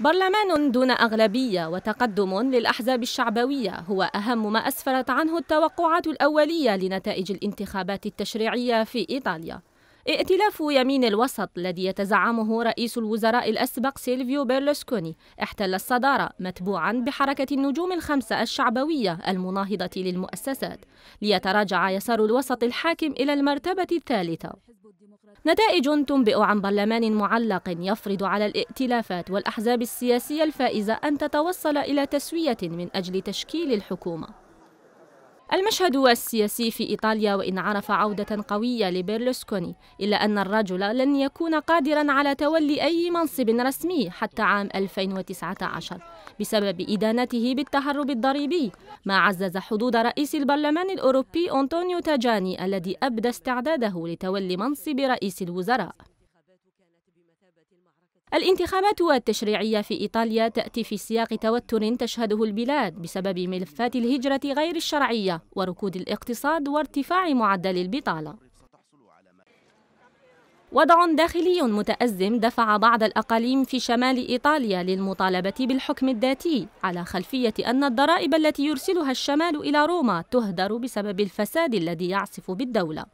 برلمان دون أغلبية وتقدم للأحزاب الشعبوية هو أهم ما أسفرت عنه التوقعات الأولية لنتائج الانتخابات التشريعية في إيطاليا ائتلاف يمين الوسط الذي يتزعمه رئيس الوزراء الأسبق سيلفيو بيرلوسكوني احتل الصدارة متبوعا بحركة النجوم الخمسة الشعبوية المناهضة للمؤسسات ليتراجع يسار الوسط الحاكم إلى المرتبة الثالثة نتائج تنبئ عن برلمان معلق يفرض على الائتلافات والأحزاب السياسية الفائزة أن تتوصل إلى تسوية من أجل تشكيل الحكومة المشهد السياسي في إيطاليا وإن عرف عودة قوية لبيرلوسكوني إلا أن الرجل لن يكون قادرا على تولي أي منصب رسمي حتى عام 2019 بسبب إدانته بالتهرب الضريبي ما عزز حدود رئيس البرلمان الأوروبي أنطونيو تاجاني الذي أبدى استعداده لتولي منصب رئيس الوزراء الانتخابات التشريعية في إيطاليا تأتي في سياق توتر تشهده البلاد بسبب ملفات الهجرة غير الشرعية وركود الاقتصاد وارتفاع معدل البطالة وضع داخلي متأزم دفع بعض الأقاليم في شمال إيطاليا للمطالبة بالحكم الذاتي على خلفية أن الضرائب التي يرسلها الشمال إلى روما تهدر بسبب الفساد الذي يعصف بالدولة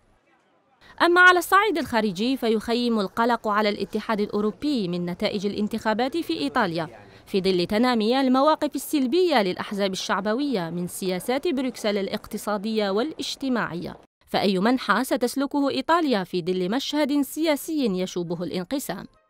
أما على الصعيد الخارجي فيخيم القلق على الاتحاد الأوروبي من نتائج الانتخابات في إيطاليا في ظل تنامي المواقف السلبية للأحزاب الشعبوية من سياسات بروكسل الاقتصادية والاجتماعية فأي منحى ستسلكه إيطاليا في ظل مشهد سياسي يشوبه الانقسام